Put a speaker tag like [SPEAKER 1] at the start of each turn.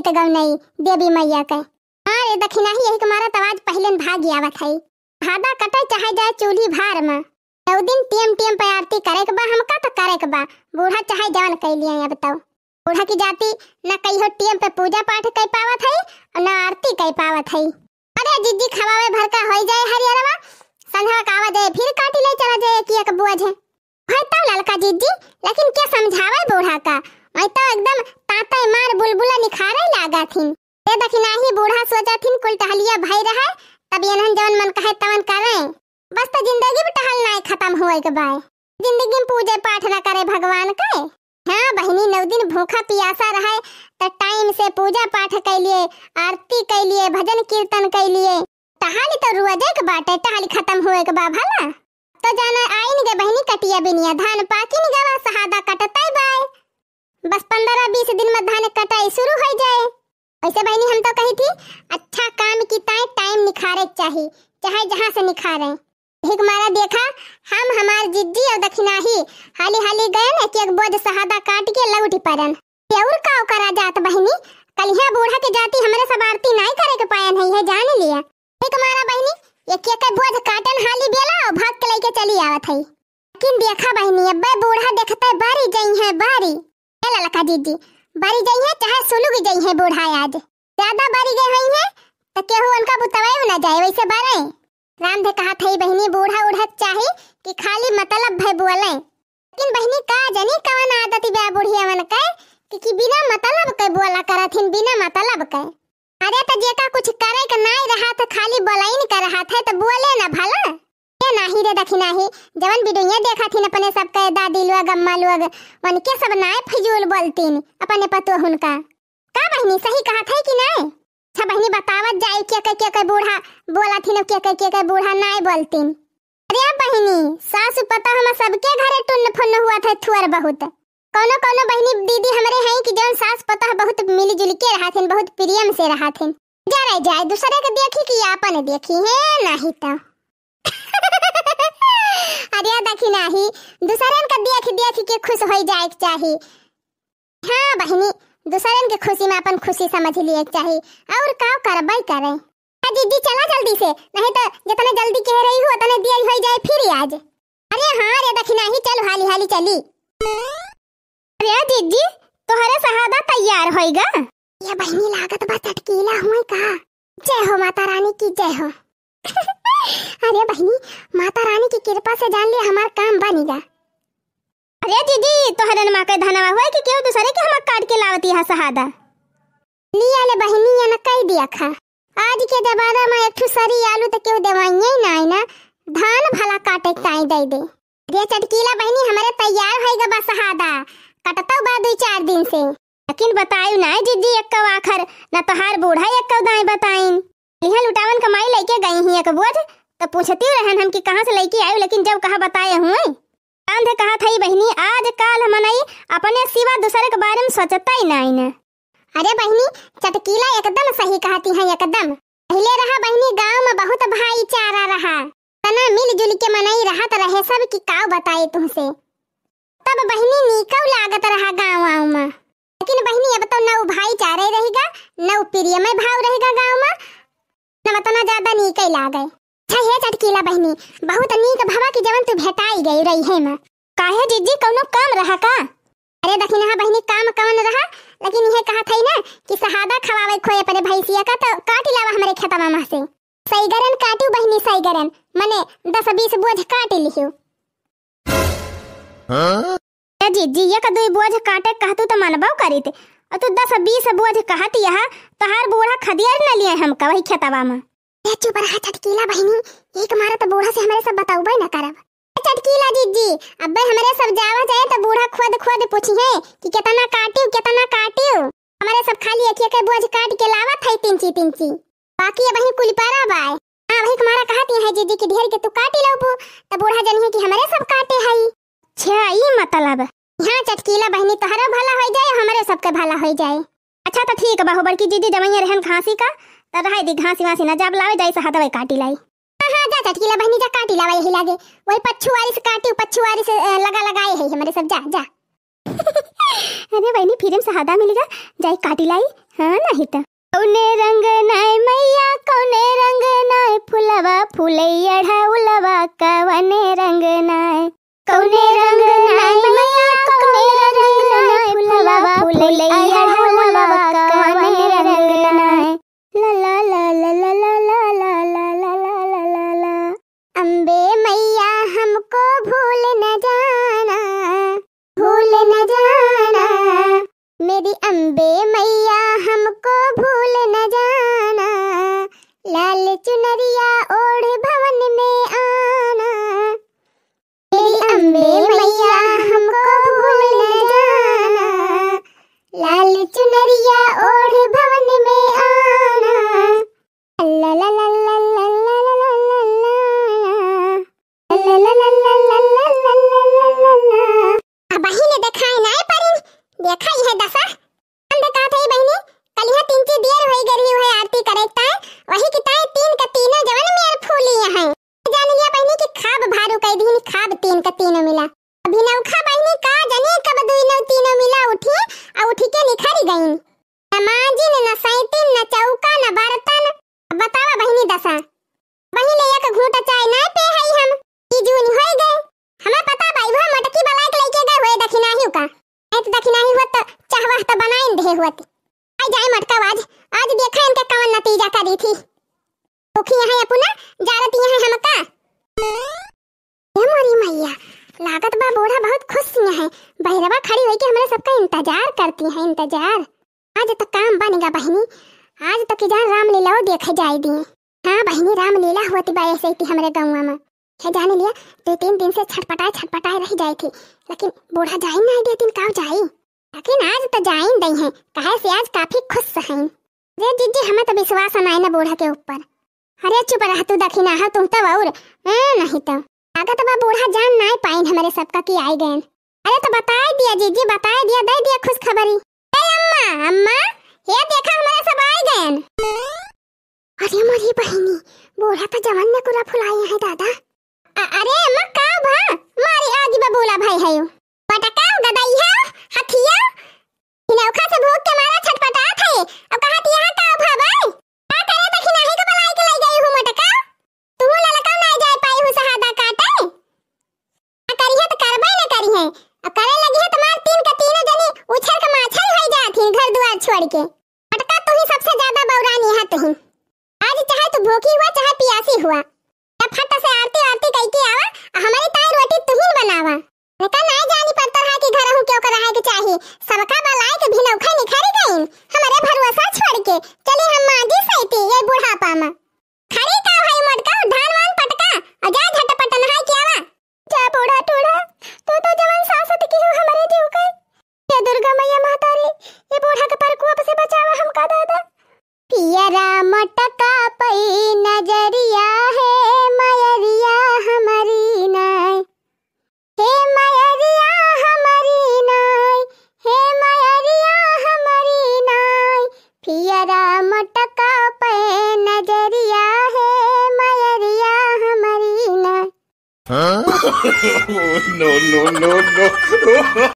[SPEAKER 1] गीत नहीं देवी मैया के अरे हाँ दखिना ही यही तुम्हारा तवाज तो पहले भाग आवत है भादा कटे चाहे जाए चूल्ही भार में नौ दिन टेम टेम पे आरती करे के बा हमका तो करे के बा बूढ़ा चाहे जवान कह लिए अब तो बूढ़ा की जाति न कहीं टेम पे पूजा पाठ कर पावत है और न आरती कर पावत है अरे जिद्दी खवावे भर का हो जाए हरियरवा संध्या का आवाज है फिर काटी ले चला जाए कि एक बुआ जे भाई तो ललका जिद्दी लेकिन क्या समझावे बूढ़ा का मैं तो एकदम ताता मार बुलबुला निखारे लागा थीन ते दखिना ही बूढ़ा सोचा थीन कुल टहलिया भई रहे तब एनहन जवन मन कहे तवन करे बस तो जिंदगी भी टहल है खत्म होए के बाय जिंदगी में पूजे पाठ ना करे भगवान के हां बहिनी नौ दिन भूखा प्यासा रहे तो टाइम से पूजा पाठ कर लिए आरती कर लिए भजन कीर्तन के लिए टहली तो रोजे के बाटे टहली खत्म होए के बा भला तो जाना आइन गे बहिनी कटिया बिनिया धान पाकी पाकिन गवा सहादा बस 15 20 दिन में धान कटाई शुरू हो जाए ऐसे बहनी हम तो कही थी अच्छा काम की ताए टाइम निखारे चाहिए चाहे जहां से निखारे ठीक मारा देखा हम हमार जिज्जी और दखिनाही हाली हाली गए न कि एक बोझ सहादा काट के लौट परन और का करा जात बहनी कलिया बूढ़ा के जाती हमारे सब आरती नहीं करे के पाया नहीं है जान लिया एक मारा बहनी ये के के बोझ काटन हाली बेला और भाग के लेके चली आवत है लेकिन देखा बहनी अब बूढ़ा देखते बारी जई है बारी ए ललका दीदी बारी गई है चाहे सुलू गई है बूढ़ा आज ज्यादा बारी गई हुई है तो केहू उनका बुतवाए ना जाए वैसे बारे राम ने कहा था बहनी बूढ़ा उड़हत चाहे कि खाली मतलब भय बोले लेकिन बहनी का जनी कवन आदत बा बुढ़िया मन के कि, कि बिना मतलब के बोला करत हिन बिना मतलब के अरे तो जेका कुछ करे के नहीं रहा था तो खाली बोलाई नहीं कर रहा था तो बोले ना देखी नहीं जवन वीडियो देखा थी अपने सब के दादी लोग अम्मा लोग वन के सब नाय फजूल बोलती अपने पतो हुनका का बहनी सही कहा था कि नाय अच्छा बहनी बतावत जाए के के के, बूढ़ा बोला थी के के के, के बूढ़ा नाय बोलती अरे बहनी सास पता हम सबके घर टुन्न फुन्न हुआ था थुअर बहुत कोनो कोनो बहनी दीदी हमरे हैं कि जौन सास पता बहुत मिलजुल के रहा थे बहुत प्रियम से रहा थे जा रहे जाए दूसरे के देखी कि आपने देखी है नहीं तो अरे दखी नाही दूसरन के देख देख के खुश हो जाए के चाहे हाँ बहनी दूसरन के खुशी में अपन खुशी समझ लिए चाहे और का करबई करे हाँ, दीदी चला जल्दी से नहीं तो जितने जल्दी कह रही हो उतने देर हो जाए फिर आज अरे हाँ रे दखी ही चल हाली हाली चली अरे हाँ, दीदी तोहरे सहादा तैयार होएगा ये बहनी लागत बस अटकेला हुई का जय हो माता रानी की जय हो अरे बहनी माता रानी की कृपा से जान ले हमार काम बनेगा अरे दीदी तो हरन माँ के धनवा हुआ कि क्यों दूसरे के हम काट के लावती है सहादा लिया ले बहनी ये न कह दिया खा आज के जमाना में एक सरी आलू तो क्यों देवाइए ना है ना धान भला काटे ताई दे दे रे चटकीला बहनी हमारे तैयार है गबा सहादा कटता बा दो चार दिन से लेकिन बतायो ना दीदी एक आखर ना हार बूढ़ा एक दाई बताइन इहा लुटावन लेके गई ही अकबूज तो पूछती रहन हम कि कहाँ से लेके आयो लेकिन जब कहा बताए हुए अंध कहा था बहनी आज काल हम नहीं अपने सिवा दूसरे के बारे में सोचता ही नहीं अरे बहनी चटकीला एकदम सही कहती है एकदम पहले रहा बहनी गांव में बहुत भाईचारा रहा तना मिलजुल के मनाई रहा तो रहे सब की काव बताए तुमसे तब बहनी नीकव लागत रहा गाँव में लेकिन बहनी अब तो न भाईचारे रहेगा नौ प्रिय में भाव रहेगा गाँव में ना तना तो ज्यादा नीक लागे अच्छा हे चटकीला बहनी बहुत नीक भवा की जवन तू भेटाई गई रही है मां काहे जीजी कोनो काम रहा का अरे देखिन हां बहनी काम कवन रहा लेकिन ये कहा थई ना कि सहादा खवावे खोए पर भैंसिया का तो काट लावा हमरे खेता मामा से सईगरन काटू बहनी सईगरन मने 10 20 बोझ काट लियो हां जीजी एक दुई बोझ काटे कहतू त मनबौ करीते तो दस बीस बुआ जी जे कहत यहा तहार बोरा खदियर न लिए हमका वही खेतवा में ए चुप रहा चटकीला बहिनी एक मारा तो बोरा से हमारे सब बताऊबे ना करब चटकीला जी दीदी अबे हमारे सब जावा जाए तो बूढ़ा खुद खुद पूछी है कि कितना काटियो कितना काटियो हमारे सब खाली के बुआ जी काट के लावा थई तिंची तिंची बाकी वही कुलपारा बाय हां भाई हमारा कहती है दीदी कि ढेर के तू काटी लाबू तो बूढ़ा जन है कि हमारे सब काटे हई अच्छा ई मतलब हां चटकीला बहनी तहरा तो भला हो जाए हमरे सबके भला हो जाए अच्छा तो ठीक बा बड़की दीदी जमैया रहन खांसी का त तो रहा दी घासी वासी ना जब लावे जाई सहा दवाई काटी लाई हां हाँ जा चटकीला बहनी जा काटी लावे यही लागे वही पच्छुआरी से काटी पच्छुआरी से लगा लगाए है हमरे सब जा जा अरे बहनी फिर सहादा मिलेगा जाई काटी लाई हां नहीं तो कौने रंग नाय मैया कौने रंग नाय फुलावा फुलैया ढौलवा कवने रंग नाय कौने रंग नाय मैया ಹುಲೈ ಹಳವಕ್ಕ पैसा वही ले का घूंट चाय ना पे है हम ई जून होय गए हमें पता भाई वो मटकी बलाक लेके गए होए दखिना ही का ऐ तो दखिना ही होत चाहवा तो, तो बनाइन दे होत आई जाए मटका आज आज देखा इनके कवन नतीजा का दी थी दुखी है अपना जारती है हम का ये मोरी मैया लागत बा बूढ़ा बहुत खुश है बहिरवा खड़ी होई के हमरा सबका इंतजार करती है इंतजार आज तक तो काम बनेगा बहनी आज तक तो जान राम लीलाओ देखे जाए दी हाँ बहिनी लीला होती बा ऐसे थी हमारे गाँव में है जाने लिया दो तीन दिन से छटपटाए छटपटाए रह जाए थी लेकिन बूढ़ा जाई ना दे तीन काव जाई लेकिन आज तो जाई दई है कहे से आज काफी खुश हैं रे जीजी हमें तो विश्वास ना ना बूढ़ा के ऊपर अरे चुप रह तू दखिना हा तुम तो और हाँ, नहीं तो आगे तो बा बूढ़ा जान ना पाई हमारे सबका की आई गए अरे तो बता दिया जीजी बता दिया दे दिया खुश खबरी अम्मा अम्मा ये देखा हमारे सब आई गए अरे मोरी बहिनी बोला तो जवान ने कुरा फुलाए है दादा अरे अम्मा का बा मारे आगे बोला भाई है यो बटका है हथिया इनौखा से भोग के मुखी हुआ चाहे पियासी हुआ तब फट से आरती आरती कह के आवा हमारी ताई रोटी तुहिन बनावा का ना जानी पड़ता रहा कि घर हूं क्यों कर रहा है के चाहे सबका बलाए के भिनौखा नौखा निखारी गईन हमारे भरोसा छोड़ के चले हम माजी सहित ये बुढ़ापा में no, no, no, no.